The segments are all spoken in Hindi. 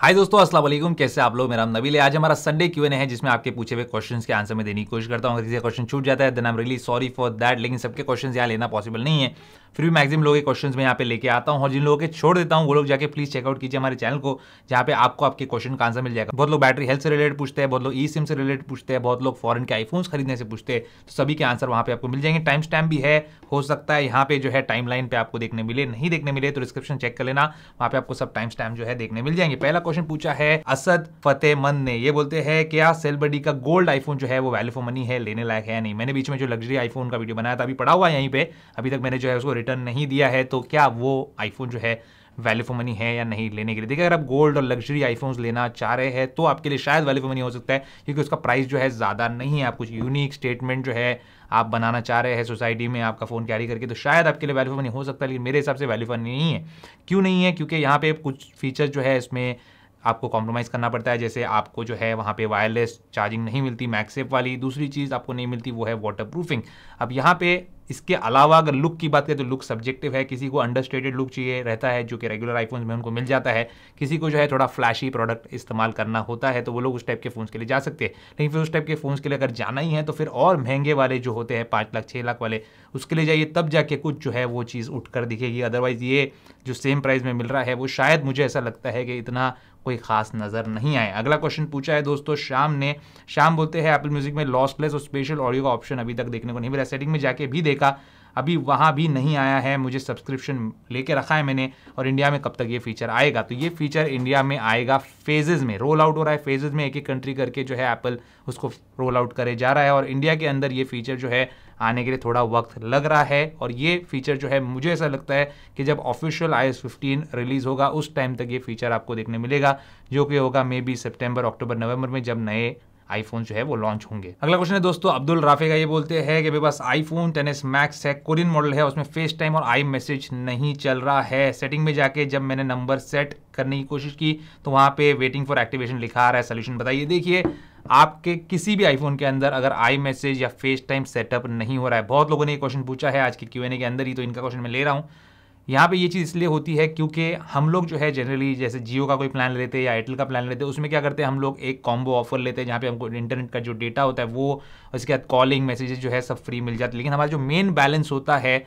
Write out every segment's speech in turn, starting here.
हाय दोस्तों अस्सलाम वालेकुम कैसे आप लोग मेरा नाम नबील है आज हमारा संडे क्यू एन है जिसमें आपके पूछे हुए क्वेश्चंस के आंसर में देने की कोशिश करता हूँ अगर किसी क्वेश्चन छूट जाता है then I am really sorry for that लेकिन सबके क्वेश्चंस यहाँ लेना पॉसिबल नहीं है फिर भी मैक्सिमम लोगों के क्वेश्चन में यहाँ पे लेके आता हूँ और जिन लोगों के छोड़ देता हूँ वो लोग जाके प्लीज चेकआउट कीजिए हमारे चैनल को जहाँ पे आपको आपके क्वेश्चन का आंसर मिल जाएगा बहुत लोग बैटरी हेल्थ से रिलेटेड पूछते हैं बहुत लोग ई सिम से रिलेटेड पूछते हैं बहुत लोग फॉरन के आईफोन खरीदने से पूछते हैं तो सभी के आंसर वहाँ पे आपको मिल जाएंगे टाइम स्टैम भी है हो सकता है यहाँ पे जो है टाइम लाइन पे आपको देखने मिले नहीं देखने मिले तो डिस्क्रिप्शन चेक कर लेना वहाँ पे आपको सब टाइम स्टैम जो है देखने मिल जाएंगे पहला क्वेश्चन पूछा है असद मन ने ये बोलते हैं क्या सेलबडी का गोल्ड आईफोन जो है वो वैल्यू फॉर मनी है लेने लायक है या नहीं मैंने बीच में जो लग्जरी आईफोन का वीडियो बनाया था अभी पड़ा हुआ है यहीं पे अभी तक मैंने जो है उसको रिटर्न नहीं दिया है तो क्या वो आईफोन जो है वैल्यू फॉर मनी है या नहीं लेने के लिए देखिए अगर आप गोल्ड और लग्जरी आईफोन्स लेना चाह रहे हैं तो आपके लिए शायद वैल्यू फॉर मनी हो सकता है क्योंकि उसका प्राइस जो है ज़्यादा नहीं है आप कुछ यूनिक स्टेटमेंट जो है आप बनाना चाह रहे हैं सोसाइटी में आपका फ़ोन कैरी करके तो शायद आपके लिए वैल्यू फॉर मनी हो सकता है लेकिन मेरे हिसाब से वैल्यू फॉर मनी नहीं है क्यों नहीं है क्योंकि यहाँ पे कुछ फीचर जो है इसमें आपको कॉम्प्रोमाइज़ करना पड़ता है जैसे आपको जो है वहाँ पे वायरलेस चार्जिंग नहीं मिलती मैक्सेप वाली दूसरी चीज़ आपको नहीं मिलती वो है वाटर प्रूफिंग अब यहाँ पे इसके अलावा अगर लुक की बात करें तो लुक सब्जेक्टिव है किसी को अंडरस्टेटेड लुक चाहिए रहता है जो कि रेगुलर आईफोन में उनको मिल जाता है किसी को जो है थोड़ा फ्लैशी प्रोडक्ट इस्तेमाल करना होता है तो वो लोग उस टाइप के फ़ोन्स के लिए जा सकते हैं लेकिन फिर उस टाइप के फ़ोन्स के लिए अगर जाना ही है तो फिर और महंगे वाले जो होते हैं पाँच लाख छः लाख वाले उसके लिए जाइए तब जाके कुछ जो है वो चीज़ उठ कर दिखेगी अदरवाइज़ ये जो सेम प्राइस में मिल रहा है वो शायद मुझे ऐसा लगता है कि इतना कोई खास नज़र नहीं आए अगला क्वेश्चन पूछा है दोस्तों शाम ने शाम बोलते हैं एप्पल म्यूजिक में लॉस प्लेस और स्पेशल ऑडियो का ऑप्शन अभी तक देखने को नहीं मिला सेटिंग में जाके भी देखा अभी वहाँ भी नहीं आया है मुझे सब्सक्रिप्शन लेके रखा है मैंने और इंडिया में कब तक ये फीचर आएगा तो ये फीचर इंडिया में आएगा फेजेज़ में रोल आउट हो रहा है फेजेज़ में एक एक कंट्री करके जो है एप्पल उसको रोल आउट करे जा रहा है और इंडिया के अंदर ये फीचर जो है आने के लिए थोड़ा वक्त लग रहा है और ये फीचर जो है मुझे ऐसा लगता है कि जब official iOS fifteen release होगा उस टाइम तक ये फीचर आपको देखने मिलेगा जो कि होगा मे बी सेप्टेम्बर अक्टूबर नवंबर में जब नए आईफोन जो है वो लॉन्च होंगे अगला क्वेश्चन है दोस्तों अब्दुल राफे का ये बोलते हैं कि मेरे पास आईफोन टेन एस मैक्स है कोरियन मॉडल है उसमें फेस टाइम और आई मैसेज नहीं चल रहा है सेटिंग में जाके जब मैंने नंबर सेट करने की कोशिश की तो वहां पे वेटिंग फॉर एक्टिवेशन लिखा आ रहा है सोल्यूशन बताइए देखिए आपके किसी भी आईफोन के अंदर अगर आई मैसेज या फेस टाइम सेटअप नहीं हो रहा है बहुत लोगों ने ये क्वेश्चन पूछा है आज के क्यू एन ए के अंदर ही तो इनका क्वेश्चन मैं ले रहा हूँ यहाँ पे ये चीज़ इसलिए होती है क्योंकि हम लोग जो है जनरली जैसे जियो का कोई प्लान लेते हैं या एयरटेल का प्लान लेते हैं उसमें क्या करते हैं हम लोग एक कॉम्बो ऑफर लेते हैं जहाँ पे हमको इंटरनेट का जो डेटा होता है वो उसके बाद कॉलिंग मैसेजेस जो है सब फ्री मिल जाते हैं लेकिन हमारा जो मेन बैलेंस होता है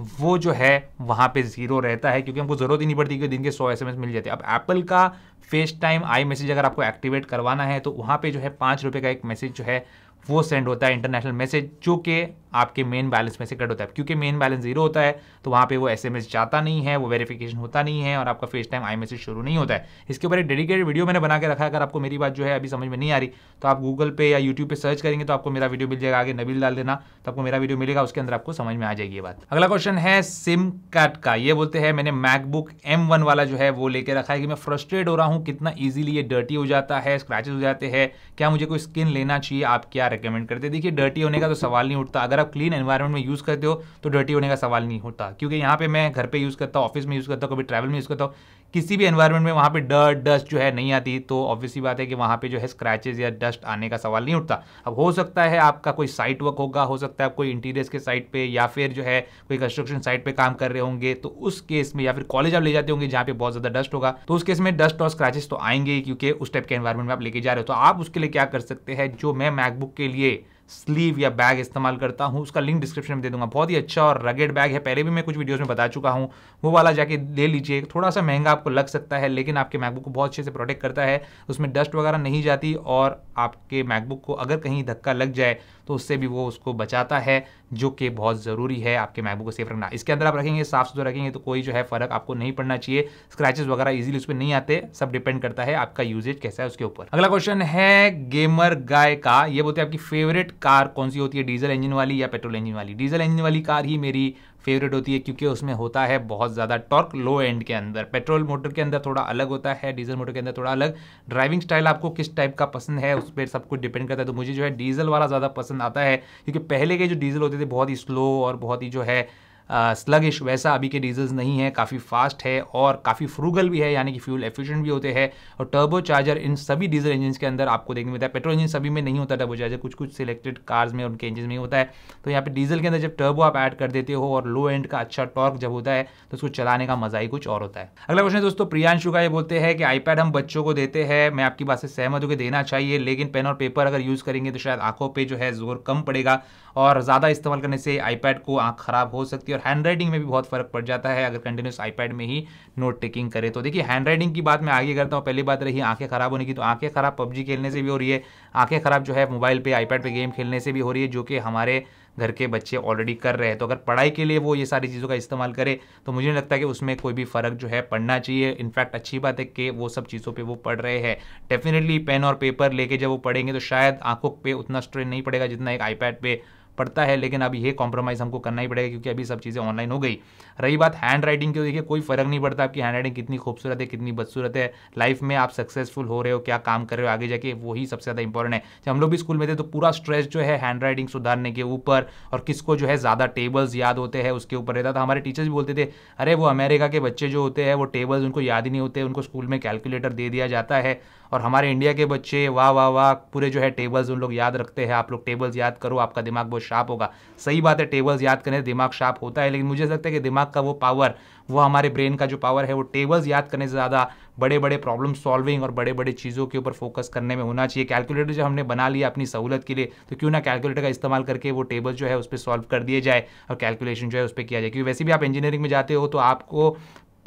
वो जो है वहाँ पे ज़ीरो रहता है क्योंकि हमको ज़रूरत ही नहीं पड़ती क्योंकि दिन के सौ एस मिल जाते हैं अब एप्पल का फेस टाइम आई मैसेज अगर आपको एक्टिवेट करवाना है तो वहाँ पे जो है पाँच रुपये का एक मैसेज जो है वो सेंड होता है इंटरनेशनल मैसेज जो कि आपके मेन बैलेंस में से कट होता है क्योंकि मेन बैलेंस जीरो होता है तो वहाँ पे वो एस जाता नहीं है वो वेरिफिकेशन होता नहीं है और आपका फेस टाइम आई मैसेज शुरू नहीं होता है इसके ऊपर एक डेडिकेटेड वीडियो मैंने बना के रखा है अगर आपको मेरी बात जो है अभी समझ में नहीं आ रही तो आप गूगल पे या यूट्यूब पर सर्च करेंगे तो आपको मेरा वीडियो मिल जाएगा आगे नबील डाल देना तो आपको मेरा वीडियो मिलेगा उसके अंदर आपको समझ में आ जाएगी ये बात अगला क्वेश्चन है सिम कार्ड का ये बोलते हैं मैंने मैकबुक एम वाला जो है वो लेके रखा है कि मैं फ्रस्ट्रेट हो रहा हूँ कितना ईजिली ये डर्टी हो जाता है स्क्रैचेज हो जाते हैं क्या मुझे कोई स्किन लेना चाहिए आप क्या रिकमेंड करते हैं देखिए डर्टी होने का तो सवाल नहीं उठता अगर आप क्लीन एनवायरमेंट में यूज़ करते हो तो डर्टी होने का सवाल नहीं होता क्योंकि यहाँ पे मैं घर पे यूज़ करता हूँ ऑफिस में यूज़ करता हूँ कभी ट्रैवल में यूज़ करता हूँ किसी भी एनवायरनमेंट में वहाँ पे डर्ट डस्ट जो है नहीं आती तो ऑब्वियसली बात है कि वहाँ पे जो है स्क्रैचेज या डस्ट आने का सवाल नहीं उठता अब हो सकता है आपका कोई साइट वर्क होगा हो सकता है आप कोई इंटीरियर्स के साइट पे या फिर जो है कोई कंस्ट्रक्शन साइट पे काम कर रहे होंगे तो उस केस में या फिर कॉलेज आप ले जाते होंगे जहाँ पे बहुत ज़्यादा डस्ट होगा तो उस केस में डस्ट और स्क्रैचेस तो आएंगे क्योंकि उस टाइप के एनवायरमेंट में आप लेके जा रहे हो तो आप उसके लिए क्या कर सकते हैं जो मैं मैकबुक के लिए स्लीव या बैग इस्तेमाल करता हूँ उसका लिंक डिस्क्रिप्शन में दे दूंगा बहुत ही अच्छा और रगेड बैग है पहले भी मैं कुछ वीडियोज़ में बता चुका हूँ वो वाला जाके ले लीजिए थोड़ा सा महंगा आपको लग सकता है लेकिन आपके मैकबुक को बहुत अच्छे से प्रोटेक्ट करता है उसमें डस्ट वगैरह नहीं जाती और आपके मैकबुक को अगर कहीं धक्का लग जाए तो उससे भी वो उसको बचाता है जो कि बहुत ज़रूरी है आपके मैकबुक को सेफ रखना इसके अंदर आप रखेंगे साफ सुथरा रखेंगे तो कोई जो है फ़र्क आपको नहीं पड़ना चाहिए स्क्रैचेस वगैरह इजीली उस पर नहीं आते सब डिपेंड करता है आपका यूजेज कैसा है उसके ऊपर अगला क्वेश्चन है गेमर गाय का ये बोलते हैं आपकी फेवरेट कार कौन सी होती है डीजल इंजन वाली या पेट्रोल इंजन वाली डीजल इंजन वाली कार ही मेरी फेवरेट होती है क्योंकि उसमें होता है बहुत ज़्यादा टॉर्क लो एंड के अंदर पेट्रोल मोटर के अंदर थोड़ा अलग होता है डीजल मोटर के अंदर थोड़ा अलग ड्राइविंग स्टाइल आपको किस टाइप का पसंद है उस पर सब कुछ डिपेंड करता है तो मुझे जो है डीजल वाला ज़्यादा पसंद आता है क्योंकि पहले के जो डीजल होते थे बहुत ही स्लो और बहुत ही जो है स्लगिश वैसा अभी के डीजल्स नहीं है काफ़ी फास्ट है और काफ़ी फ्रूगल भी है यानी कि फ्यूल एफिशिएंट भी होते हैं और टर्बो चार्जर इन सभी डीजल इंजन के अंदर आपको देखने मिलता है पेट्रोल इंजन सभी में नहीं होता टर्बो चार्जर कुछ कुछ सिलेक्टेड कार्स में उनके इंजन में होता है तो यहाँ पर डीजल के अंदर जब टर्बो आप ऐड कर देते हो और लो एंड का अच्छा टॉर्क जब होता है तो उसको चलाने का मजा ही कुछ और होता है अगला क्वेश्चन दोस्तों प्रियांशु का ये बोलते हैं कि आईपैड हम बच्चों को देते हैं मैं आपकी बात से सहमत होकर देना चाहिए लेकिन पेन और पेपर अगर यूज़ करेंगे तो शायद आंखों पर जो है जोर कम पड़ेगा और ज़्यादा इस्तेमाल करने से आईपैड को आँख ख़राब हो सकती है और हैंड राइटिंग में भी बहुत फ़र्क पड़ जाता है अगर कंटिन्यूस आईपैड में ही नोट टेकिंग करें तो देखिए हैंड राइटिंग की बात मैं आगे करता हूँ पहली बात रही आँखें ख़राब होने की तो आँखें ख़राब पबजी खेलने से भी हो रही है आँखें ख़राब जो है मोबाइल पर आईपैड पर गेम खेलने से भी हो रही है जो कि हमारे घर के बच्चे ऑलरेडी कर रहे हैं तो अगर पढ़ाई के लिए वो ये सारी चीज़ों का इस्तेमाल करे तो मुझे नहीं लगता कि उसमें कोई भी फ़र्क जो है पढ़ना चाहिए इनफैक्ट अच्छी बात है कि वो सब चीज़ों पे वो पढ़ रहे हैं डेफिनेटली पेन और पेपर लेके जब वो पढ़ेंगे तो शायद आंखों पे उतना स्ट्रेन नहीं पड़ेगा जितना एक आईपैड पे पड़ता है लेकिन अब ये कॉम्प्रोमाइज़ हमको करना ही पड़ेगा क्योंकि अभी सब चीज़ें ऑनलाइन हो गई रही बात हैंड राइटिंग की देखिए कोई फ़र्क नहीं पड़ता आपकी हैंड राइटिंग कितनी खूबसूरत है कितनी बदसूरत है लाइफ में आप सक्सेसफुल हो रहे हो क्या काम कर रहे हो आगे जाके वही सबसे ज़्यादा इंपॉर्टेंट है जब हम लोग भी स्कूल में थे तो पूरा स्ट्रेस जो है हैंड राइटिंग सुधारने के ऊपर और किसको जो है ज़्यादा टेबल्स याद होते हैं उसके ऊपर रहता था हमारे टीचर्स भी बोलते थे अरे वो अमेरिका के बच्चे जो होते हैं वो टेबल्स उनको याद ही नहीं होते उनको स्कूल में कैलकुलेटर दे दिया जाता है और हमारे इंडिया के बच्चे वाह वाह वाह पूरे जो है टेबल्स उन लोग याद रखते हैं आप लोग टेबल्स याद करो आपका दिमाग बहुत शार्प होगा सही बात है टेबल्स याद करने से दिमाग शार्प होता है लेकिन मुझे लगता है कि दिमाग का वो पावर वो हमारे ब्रेन का जो पावर है वो टेबल्स याद करने से ज़्यादा बड़े बड़े प्रॉब्लम सॉल्विंग और बड़े बड़े चीज़ों के ऊपर फोकस करने में होना चाहिए कैलकुलेटर जब हमने बना लिया अपनी सहूलत के लिए तो क्यों ना कैलकुलेटर का इस्तेमाल करके वो टेबल जो है उस पर सॉल्व कर दिए जाए और कैलकुलेशन जो है उस पर किया जाए क्योंकि वैसे भी आप इंजीनियरिंग में जाते हो तो आपको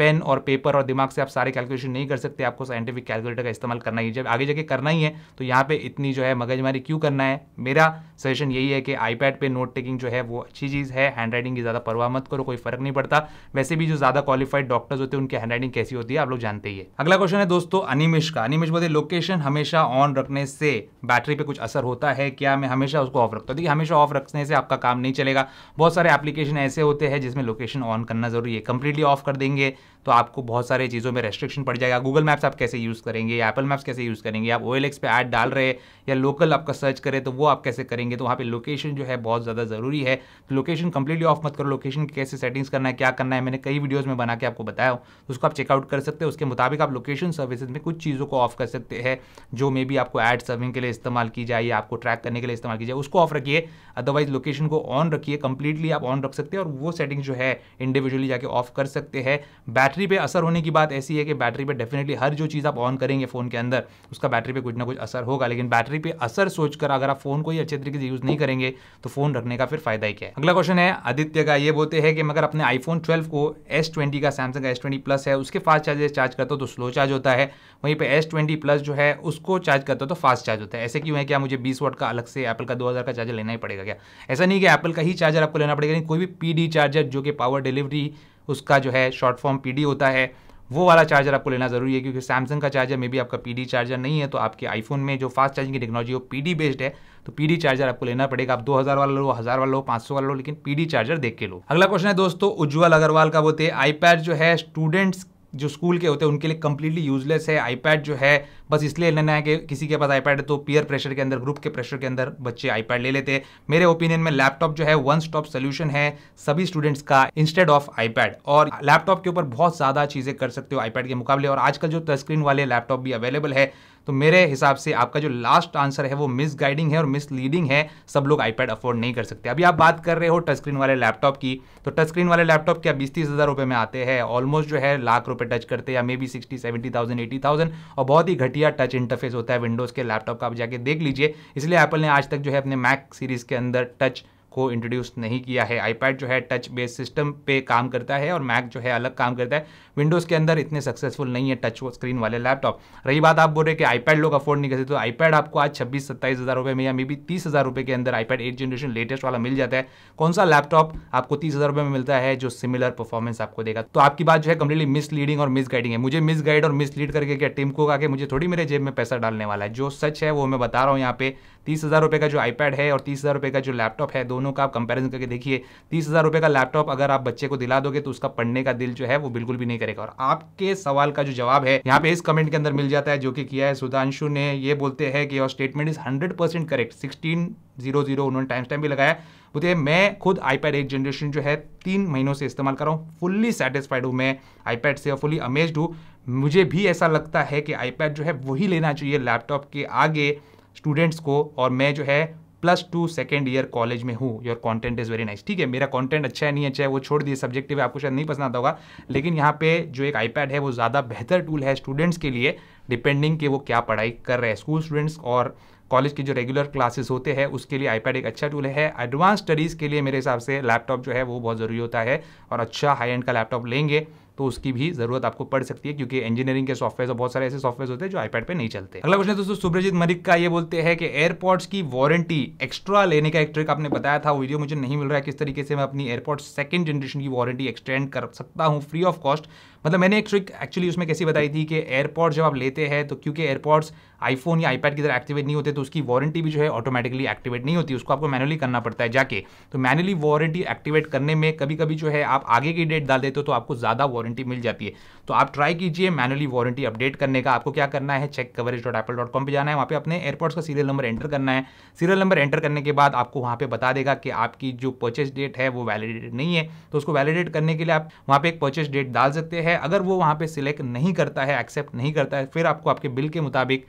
पेन और पेपर और दिमाग से आप सारे कैलकुलेशन नहीं कर सकते आपको साइंटिफिक कैलकुलेटर का इस्तेमाल करना ही जब आगे जाके करना ही है तो यहाँ पे इतनी जो है मगजमारी क्यों करना है मेरा सजेशन यही है कि आईपैड पे नोट टेकिंग जो है वो अच्छी चीज़ है हैंड राइटिंग की ज़्यादा परवाह मत करो कोई फर्क नहीं पड़ता वैसे भी जो ज़्यादा क्वालिफाइड डॉक्टर्स होते हैं उनकी हैंड कैसी होती है आप लोग जानते ही है अगला क्वेश्चन है दोस्तों अनिमिश का अनिमिश बोलते लोकेशन हमेशा ऑन रखने से बैटरी पर कुछ असर होता है क्या मैं हमेशा उसको ऑफ रखता हूँ देखिए हमेशा ऑफ रखने से आपका काम नहीं चलेगा बहुत सारे एप्लीकेशन ऐसे होते हैं जिसमें लोकेशन ऑन करना जरूरी है कंप्लीटली ऑफ कर देंगे तो आपको बहुत सारे चीज़ों में रेस्ट्रिक्शन पड़ जाएगा गूगल मैप्स आप कैसे यूज़ करेंगे या एपल मैप्स कैसे यूज़ करेंगे आप ओ एल एक्स पे ऐड डाल रहे या लोकल आपका सर्च करें तो वो आप कैसे करेंगे तो वहाँ पर लोकेशन जो है बहुत ज़्यादा ज़रूरी है तो लोकेशन कंप्लीटली ऑफ मत करो लोकेशन कैसे सेटिंग्स करना है क्या करना है मैंने कई वीडियोज़ में बना के आपको बताया तो उसको आप चेकआउट कर सकते हैं उसके मुताबिक आप लोकेशन सर्विसेज में कुछ चीज़ों को ऑफ कर सकते हैं जो मे बी आपको एड सर्विंग के लिए इस्तेमाल की जाए या आपको ट्रैक करने के लिए इस्तेमाल की जाए उसको ऑफ रखिए अदरवाइज लोकेशन को ऑन रखिए कंप्लीटली आप ऑन रख सकते हैं और वो सेटिंग्स जो है इंडिविजुअली जाके ऑफ कर सकते हैं बैटरी पे असर होने की बात ऐसी है कि बैटरी पे डेफिनेटली हर जो चीज़ आप ऑन करेंगे फ़ोन के अंदर उसका बैटरी पे कुछ ना कुछ असर होगा लेकिन बैटरी पे असर सोचकर अगर आप फ़ोन को ही अच्छे तरीके से यूज़ नहीं करेंगे तो फ़ोन रखने का फिर फायदा ही क्या है अगला क्वेश्चन है आदित्य का ये बोलते हैं कि मगर अपने आईफोन ट्वेल्व को एस ट्वेंटी का सैमसंग एस ट्वेंटी प्लस है उसके फास्ट चार्जर चार्ज करता हो तो स्लो चार्ज होता है वहीं पर एस ट्वेंटी प्लस जो है उसको चार्ज करता हो तो फास्ट चार्ज होता है ऐसे क्यों है क्या मुझे बीस वोट का अलग से एप्पल का दो का चार्जर लेना ही पड़ेगा क्या ऐसा नहीं कि एप्पल का ही चार्जर आपको लेना पड़ेगा नहीं कोई भी पी चार्जर जो कि पावर डिलीवरी उसका जो है शॉर्ट फॉर्म पी होता है वो वाला चार्जर आपको लेना ज़रूरी है क्योंकि सैमसंग का चार्जर मे भी आपका पी चार्जर नहीं है तो आपके आईफोन में जो फास्ट चार्जिंग की टेक्नोलॉजी वो पी बेस्ड है तो पी चार्जर आपको लेना पड़ेगा आप दो हज़ार वाला लो हज़ार वाला लो सौ वाला लो लेकिन पी चार्जर देख के लो अगला क्वेश्चन है दोस्तों उज्ज्वल अग्रवाल का बोलते हैं आईपैड जो है स्टूडेंट्स जो स्कूल के होते हैं उनके लिए कंप्लीटली यूजलेस है आईपैड जो है बस इसलिए लेना है कि किसी के पास आईपैड है तो पीयर प्रेशर के अंदर ग्रुप के प्रेशर के अंदर बच्चे आईपैड ले लेते हैं मेरे ओपिनियन में लैपटॉप जो है वन स्टॉप सोल्यूशन है सभी स्टूडेंट्स का इंस्टेड ऑफ आईपैड और लैपटॉप के ऊपर बहुत ज़्यादा चीज़ें कर सकते हो आईपैड के मुकाबले और आजकल जो स्क्रीन वाले लैपटॉप भी अवेलेबल है तो मेरे हिसाब से आपका जो लास्ट आंसर है वो मिस गाइडिंग है और मिस लीडिंग है सब लोग आईपैड अफोर्ड नहीं कर सकते अभी आप बात कर रहे हो टच स्क्रीन वाले लैपटॉप की तो टच स्क्रीन वाले लैपटॉप क्या बीस तीस हज़ार रुपये में आते हैं ऑलमोस्ट जो है लाख रुपए टच करते हैं या maybe sixty seventy thousand eighty thousand और बहुत ही घटिया या टच इंटरफेस होता है विंडोज़ के लैपटॉप का आप जाके देख लीजिए इसलिए एप्पल ने आज तक जो है अपने मैक सीरीज़ के अंदर टच को इंट्रोड्यूस नहीं किया है आईपैड जो है टच बेस्ड सिस्टम पे काम करता है और मैक जो है अलग काम करता है विंडोज़ के अंदर इतने सक्सेसफुल नहीं है टच स्क्रीन वाले लैपटॉप रही बात आप बोल रहे कि आईपैड लोग अफोर्ड नहीं करते तो आईपैड आपको आज छब्बीस सत्ताईस हज़ार रुपये में या मे बी तीस हज़ार रुपये के अंदर आईपैड एट जनरेशन लेटेस्ट वाला मिल जाता है कौन सा लैपटॉप आपको तीस हज़ार रुपये में मिलता है जो सिमिलर परफॉर्मेंस आपको देगा तो आपकी बात जो है कम्प्लीटली मिसलीडिंग और मिस गाइडिंग है मुझे मिस गाइड और मिसलीड करके क्या टीम को आके मुझे थोड़ी मेरे जेब में पैसा डालने वाला है जो सच है वो मैं बता रहा हूँ यहाँ पे तीस हज़ार रुपये का जो आईपैड है और तीस हज़ार रुपये का जो लैपटॉप है दोनों दोनों का आप कंपेरिजन करके देखिए तीस हज़ार रुपये का लैपटॉप अगर आप बच्चे को दिला दोगे तो उसका पढ़ने का दिल जो है वो बिल्कुल भी नहीं करेगा और आपके सवाल का जो जवाब है यहाँ पे इस कमेंट के अंदर मिल जाता है जो कि किया है सुधांशु ने ये बोलते हैं कि your statement is hundred percent correct sixteen zero zero उन्होंने टाइम टाइम भी लगाया बोलते मैं खुद आईपैड एक जनरेशन जो है तीन महीनों से इस्तेमाल कर रहा हूँ फुल्ली सेटिस्फाइड हूँ मैं आईपैड से और फुली अमेज्ड हूँ मुझे भी ऐसा लगता है कि आईपैड जो है वही लेना चाहिए लैपटॉप के आगे स्टूडेंट्स को और मैं जो है plus two second year college में हूँ your content is very nice ठीक है मेरा कॉन्टेंट अच्छा है नहीं अच्छा है वो छोड़ दिए सब्जेक्टिव आपको शायद नहीं पसंद आता होगा लेकिन यहाँ पे जो एक आईपैड है वो ज़्यादा बेहतर टूल है स्टूडेंट्स के लिए डिपेंडिंग कि वो क्या पढ़ाई कर रहे हैं स्कूल स्टूडेंट्स और कॉलेज के जो रेगुलर क्लासेस होते हैं उसके लिए आईपैड एक अच्छा टूल है एडवांस स्टडीज़ के लिए मेरे हिसाब से लैपटॉप जो है वो बहुत ज़रूरी होता है और अच्छा हाई एंड का लैपटॉप लेंगे तो उसकी भी जरूरत आपको पड़ सकती है क्योंकि इंजीनियरिंग के सॉफ्टवेयर बहुत सारे ऐसे सॉफ्टवेयर होते हैं जो आईपैड पे नहीं चलते अगला क्वेश्चन दोस्तों सुब्रजित मरिक का ये बोलते हैं कि एयरपोर्ट्स की वारंटी एक्स्ट्रा लेने का एक ट्रिक आपने बताया था वीडियो मुझे नहीं मिल रहा है किस तरीके से मैं अपनी एयरपोर्ट सेकंड जनरेशन की वारंटी एक्सटेंड कर सकता हूँ फ्री ऑफ कॉस्ट मतलब मैंने एक ट्रिक एक्चुअली उसमें कैसी बताई थी कि एयरपॉड जब आप लेते हैं तो क्योंकि एयरपॉड्स आईफोन या आईपैड की तरह एक्टिवेट नहीं होते तो उसकी वारंटी भी जो है ऑटोमेटिकली एक्टिवेट नहीं होती उसको आपको मैनुअली करना पड़ता है जाके तो मैनुअली वारंटी एक्टिवेट करने में कभी कभी जो है आप आगे की डेट डाल देते हो तो आपको ज़्यादा वारंटी मिल जाती है तो आप ट्राई कीजिए मैनुअली वारंटी अपडेट करने का आपको क्या करना है check coverage dot Apple dot com पर जाना है वहाँ पे अपने एयरपॉड्स का सीरियल नंबर एंटर करना है सीरियल नंबर एंटर करने के बाद आपको वहाँ पे बता देगा कि आपकी जो परचेज डेट है वो वैलिडेट नहीं है तो उसको वैलिडेट करने के लिए आप वहाँ पे एक परचेज डेट डाल सकते हैं है अगर वो वहाँ पे सिलेक्ट नहीं करता है एक्सेप्ट नहीं करता है फिर आपको आपके बिल के मुताबिक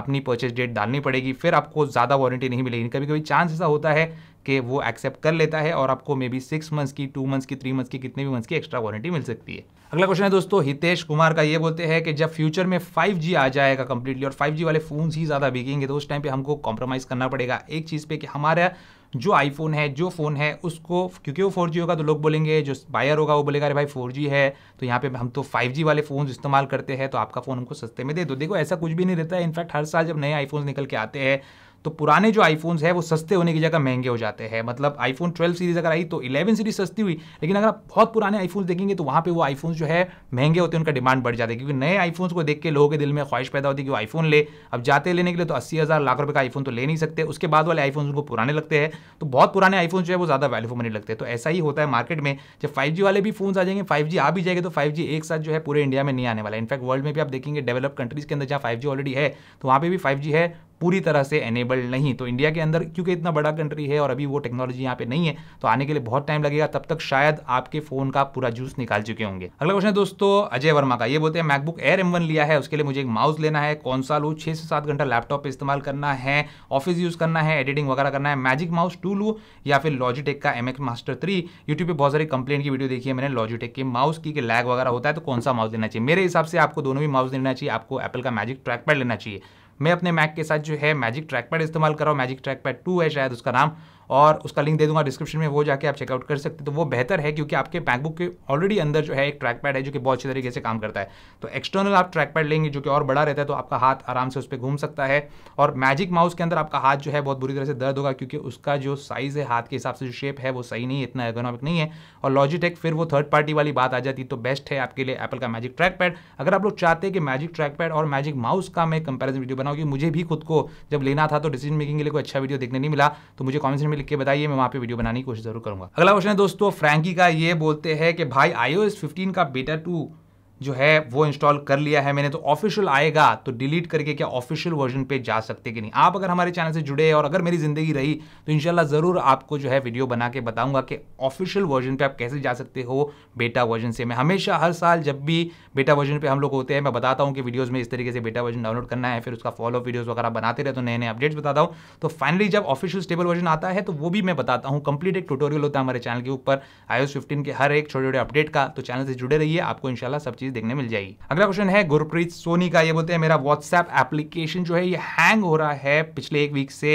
अपनी परचेज डेट डालनी पड़ेगी फिर आपको ज़्यादा वारंटी नहीं मिलेगी कभी कभी चांस ऐसा होता है कि वो एक्सेप्ट कर लेता है और आपको मे बी सिक्स मंथ्स की टू मंथ्स की थ्री मंथ्स की कितने भी मंथ्स की एक्स्ट्रा वारंटी मिल सकती है अगला क्वेश्चन है दोस्तों हितेश कुमार का ये बोलते हैं कि जब फ्यूचर में 5G आ जाएगा कंप्लीटली और 5G वाले फोन ही ज़्यादा बिकेंगे तो उस टाइम पे हमको कॉम्प्रोमाइज़ करना पड़ेगा एक चीज़ पे कि हमारा जो आईफोन है जो फ़ोन है उसको क्योंकि वो फोर होगा तो लोग बोलेंगे जो बायर होगा वो बोलेगा अरे भाई फोर है तो यहाँ पे हम तो फाइव वाले फ़ोन इस्तेमाल करते हैं तो आपका फ़ोन हमको सस्ते में दे दो देखो ऐसा कुछ भी नहीं रहता है इनफैक्ट हर साल जब नए आईफोन निकल के आते हैं तो पुराने जो आईफोन्स है वो सस्ते होने की जगह महंगे हो जाते हैं मतलब आईफोन 12 सीरीज अगर आई तो 11 सीरीज सस्ती हुई लेकिन अगर आप बहुत पुराने आईफोन्स देखेंगे तो वहाँ पे वो आईफोन्स जो है महंगे होते हैं उनका डिमांड बढ़ जाता है क्योंकि नए आईफोन्स को देख के लोगों के दिल में ख्वाहिश पैदा होती है कि वो आईफोन ले अब जाते लेने के लिए तो अस्सी हज़ार लाख रुपये का आईफोन तो ले नहीं सकते उसके बाद वाले आईफोन उनको पुराने लगते हैं तो बहुत पुराने आईफोन जो है वो ज़्यादा वैल्यूफो मनी लगते हैं तो ऐसा ही होता है मार्केट में जब फाइव वाले भी फोन आ जाएंगे फाइव आ भी जाएगा तो फाइव एक साथ जो है पूरे इंडिया में नहीं आने वाला इनफैक्ट वर्ल्ड में भी आप देखेंगे डेवलप कंट्रीज के अंदर जहाँ फाइव ऑलरेडी है तो वहाँ पर भी फाइव है पूरी तरह से एनेबल्ड नहीं तो इंडिया के अंदर क्योंकि इतना बड़ा कंट्री है और अभी वो टेक्नोलॉजी यहाँ पे नहीं है तो आने के लिए बहुत टाइम लगेगा तब तक शायद आपके फोन का पूरा जूस निकाल चुके होंगे अगला क्वेश्चन है दोस्तों अजय वर्मा का ये बोलते हैं मैकबुक एयर एम लिया है उसके लिए मुझे एक माउस लेना है कौन सा लू छह से सात घंटा लैपटॉप पर इस्तेमाल करना है ऑफिस यूज करना है एडिटिंग वगैरह करना है मैजिक माउस टू लू या फिर लॉजिटेक का एम मास्टर थ्री यूट्यूब पर बहुत सारी कंप्लेन की वीडियो देखी है मैंने लॉजिटेक के माउस की लैग वगैरह होता है तो कौन सा माउस लेना चाहिए मेरे हिसाब से आपको दोनों भी माउस लेना चाहिए आपको एप्पल का मैजिक ट्रैक पैड लेना चाहिए मैं अपने मैक के साथ जो है मैजिक ट्रैक पैड इस्तेमाल कर रहा हूँ मैजिक ट्रैक पैड टू है शायद उसका नाम और उसका लिंक दे दूंगा डिस्क्रिप्शन में वो जाके आप चेकआउट कर सकते तो वो बेहतर है क्योंकि आपके मैकबुक के ऑलरेडी अंदर जो है एक ट्रैक पैड है जो कि बहुत अच्छे तरीके से काम करता है तो एक्सटर्नल आप ट्रैक पैड लेंगे जो कि और बड़ा रहता है तो आपका हाथ आराम से उस पर घूम सकता है और मैजिक माउस के अंदर आपका हाथ जो है बहुत बुरी तरह से दर्द होगा क्योंकि उसका जो साइज़ है हाथ के हिसाब से जो शेप है वो सही नहीं है इतना इकोनॉमिक नहीं है और लॉजिटेक फिर वो थर्ड पार्टी वाली बात आ जाती तो बेस्ट है आपके लिए एप्पल का मैजिक ट्रैक पैड अगर आप लोग चाहते हैं कि मैजिक ट्रैक पैड और मैजिक माउस का मैं कंपेरिजन वीडियो बनाऊँगी मुझे भी खुद को जब लेना था तो डिसीजन मेकिंग के लिए कोई अच्छा वीडियो देखने नहीं मिला तो मुझे कॉमेंट में लिख के बताइए मैं वहाँ पे वीडियो बनाने की कोशिश जरूर करूंगा अगला क्वेश्चन है दोस्तों फ्रैंकी का ये बोलते हैं कि भाई आईओ एस का बेटा टू जो है वो इंस्टॉल कर लिया है मैंने तो ऑफिशियल आएगा तो डिलीट करके क्या ऑफिशियल वर्जन पे जा सकते कि नहीं आप अगर हमारे चैनल से जुड़े और अगर मेरी जिंदगी रही तो इनशाला ज़रूर आपको जो है वीडियो बना के बताऊंगा कि ऑफिशियल वर्जन पे आप कैसे जा सकते हो बेटा वर्जन से मैं हमेशा हर साल जब भी बेटा वर्जन पर हम लोग होते हैं मैं बताता हूँ कि वीडियोज़ में इस तरीके से बेटा वर्जन डाउनलोड करना है फिर उसका फॉलो वीडियोज़ वगैरह बनाते रहे तो नए नए अपडेट्स बताता हूँ तो फाइनली जब ऑफिशियल स्टेबल वर्जन आता है तो वो भी मैं बताता हूँ कंप्लीट एक टूटोरियल होता है हमारे चैनल के ऊपर आई फिफ्टीन के हर एक छोटे छोटे अपडेट का तो चैनल से जुड़े रहिए आपको इनशाला सब चीज़ देखने मिल जाएगी अगला क्वेश्चन है गुरप्रीत सोनी का ये बोलते हैं मेरा व्हाट्सएप एप्लीकेशन जो है ये हैंग हो रहा है पिछले एक वीक से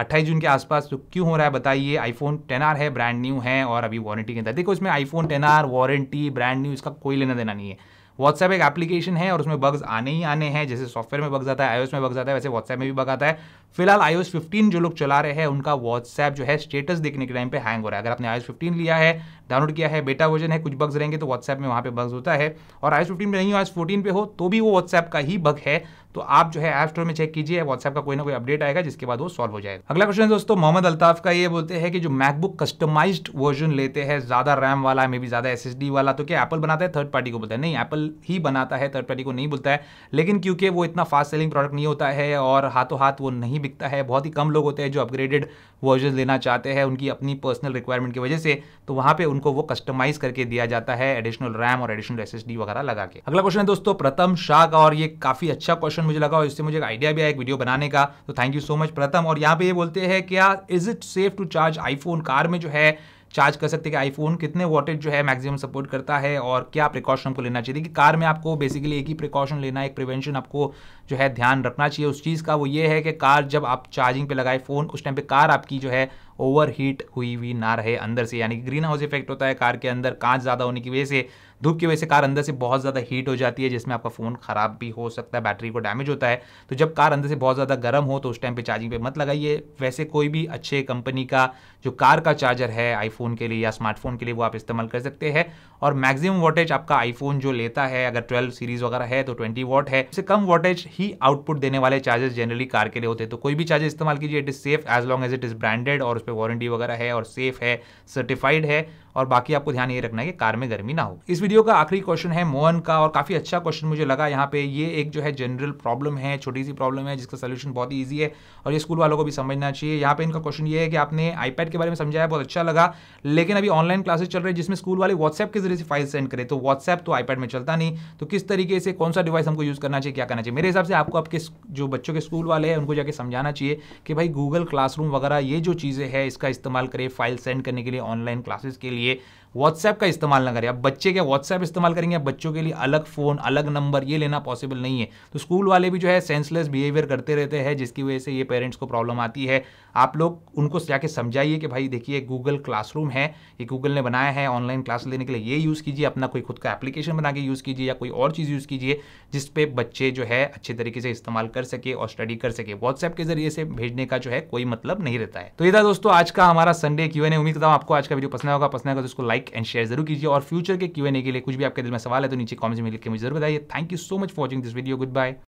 28 जून के आसपास तो क्यों हो रहा है बताइए आईफोन टेन है ब्रांड न्यू है और अभी वारंटी के अंदर देखो इसमें iPhone ten warranty brand new इसका कोई लेना देना नहीं है व्हाट्सएप एक एप्लीकेशन है और उसमें बग्स आने ही आने हैं जैसे सॉफ्टवेयर में बग्स आता है आईओएस में बग्स आता है वैसे व्हाट्सएप में भी बग आता है फिलहाल आई 15 जो लोग चला रहे हैं उनका व्हाट्सएप जो है स्टेटस देखने के टाइम पे हैंग हो रहा है अगर आपने आई 15 लिया है डाउनलोड किया है बेटा वर्जन है कुछ बग्स रहेंगे तो व्हाट्सएप में वहाँ पे बग्स होता है और आई 15 में नहीं हो आई 14 पे हो तो भी वो व्हाट्सएप का ही बग है तो आप जो है ऐप स्टोर में चेक कीजिए व्हाट्सएप का कोई ना कोई अपडेट आएगा जिसके बाद वो सॉल्व हो जाएगा अगला क्वेश्चन दोस्तों मोहम्मद अल्ताफ का ये बोलते हैं कि जो मैकबुक कस्टमाइज्ड वर्जन लेते हैं ज्यादा रैम वाला मे भी ज्यादा एस वाला तो क्या एप्पल बनाता है थर्ड पार्टी को बोलता है नहीं एप्पल ही बनाता है थर्ड पार्टी को नहीं बोलता है लेकिन क्योंकि वो इतना फास्ट सेलिंग प्रोडक्ट नहीं होता है और हाथों हाथ वो नहीं नहीं बिकता है बहुत ही कम लोग होते हैं जो अपग्रेडेड वर्जन लेना चाहते हैं उनकी अपनी पर्सनल रिक्वायरमेंट की वजह से तो वहाँ पे उनको वो कस्टमाइज करके दिया जाता है एडिशनल रैम और एडिशनल एस वगैरह लगा के अगला क्वेश्चन है दोस्तों प्रथम शाह का और ये काफी अच्छा क्वेश्चन मुझे लगा और इससे मुझे आइडिया भी आया एक वीडियो बनाने का तो थैंक यू सो मच प्रथम और यहाँ पे ये बोलते हैं क्या is it safe to charge iPhone car में जो है चार्ज कर सकते हैं कि आईफोन कितने वोटेज जो है मैक्सिमम सपोर्ट करता है और क्या प्रिकॉशन हमको लेना चाहिए कि कार में आपको बेसिकली एक ही प्रिकॉशन लेना है एक प्रिवेंशन आपको जो है ध्यान रखना चाहिए उस चीज़ का वो ये है कि कार जब आप चार्जिंग पे लगाए फ़ोन उस टाइम पे कार आपकी जो है ओवर हीट हुई हुई ना रहे अंदर से यानी कि ग्रीन हाउस इफेक्ट होता है कार के अंदर कांच ज़्यादा होने की वजह से धूप की वजह से कार अंदर से बहुत ज़्यादा हीट हो जाती है जिसमें आपका फ़ोन ख़राब भी हो सकता है बैटरी को डैमेज होता है तो जब कार अंदर से बहुत ज़्यादा गर्म हो तो उस टाइम पर चार्जिंग पे मत लगाइए वैसे कोई भी अच्छे कंपनी का जो कार का चार्जर है आईफोन के लिए या स्मार्टफोन के लिए वो आप इस्तेमाल कर सकते हैं और मैक्सिमम वोटेज आपका आईफोन जो लेता है अगर ट्वेल्व सीरीज़ वगैरह है तो ट्वेंटी वॉट है उससे कम वोटेज ही आउटपुट देने वाले चार्जर्स जनरली कार के लिए होते हैं तो कोई भी चार्जर इस्तेमाल कीजिए it is safe as long as it is branded और उस पर वारंटी वगैरह है और सेफ है सर्टिफाइड है और बाकी आपको ध्यान ये रखना है कि कार में गर्मी ना हो इस वीडियो का आखिरी क्वेश्चन है मोहन का और काफी अच्छा क्वेश्चन मुझे लगा यहाँ पे ये एक जो है जनरल प्रॉब्लम है छोटी सी प्रॉब्लम है जिसका सोल्यूशन बहुत ही ईजी है और ये स्कूल वालों को भी समझना चाहिए यहाँ पे इनका क्वेश्चन ये है कि आपने आईपैड के बारे में समझाया बहुत अच्छा लगा लेकिन अभी ऑनलाइन क्लासेस चल रहे जिसमें स्कूल वाले व्हाट्सएप के जरिए से फाइल सेंड करें तो व्हाट्सएप तो आईपैड में चलता नहीं तो किस तरीके से कौन सा डिवाइस हमको यूज करना चाहिए क्या करना चाहिए मेरे हिसाब से आपको आपके जो बच्चों के स्कूल वाले हैं उनको जाके समझाना चाहिए कि भाई गूगल क्लासरूम वगैरह ये जो चीज़ें हैं इसका इस्तेमाल करें फाइल सेंड करने के लिए ऑनलाइन क्लासेस के लिए लिए व्हाट्सएप का इस्तेमाल ना करें अब बच्चे क्या व्हाट्सएप इस्तेमाल करेंगे बच्चों के लिए अलग फ़ोन अलग नंबर ये लेना पॉसिबल नहीं है तो स्कूल वाले भी जो है सेंसलेस बिहेवियर करते रहते हैं जिसकी वजह से ये पेरेंट्स को प्रॉब्लम आती है आप लोग उनको जाके समझाइए कि भाई देखिए गूगल क्लासरूम है ये गूगल ने बनाया है ऑनलाइन क्लास लेने के लिए ये यूज़ कीजिए अपना कोई खुद का एप्लीकेशन बना के यूज़ कीजिए या कोई और चीज़ यूज़ कीजिए जिसपे बच्चे जो है अच्छे तरीके से इस्तेमाल कर सके और स्टडी कर सके व्हाट्सएप के जरिए से भेजने का जो है कोई मतलब नहीं रहता है तो ये था दोस्तों आज का हमारा संडे क्यों एन उम्मीद करता हूँ आपको आज का वीडियो पसंद होगा पसंद होगा तो उसको लाइक लाइक एंड शेयर जरूर कीजिए और फ्यूचर के क्यू एन ए के लिए कुछ भी आपके दिल में सवाल है तो नीचे कॉमेंट्स में लिख के मुझे जरूर बताइए thank you so much for watching this video good bye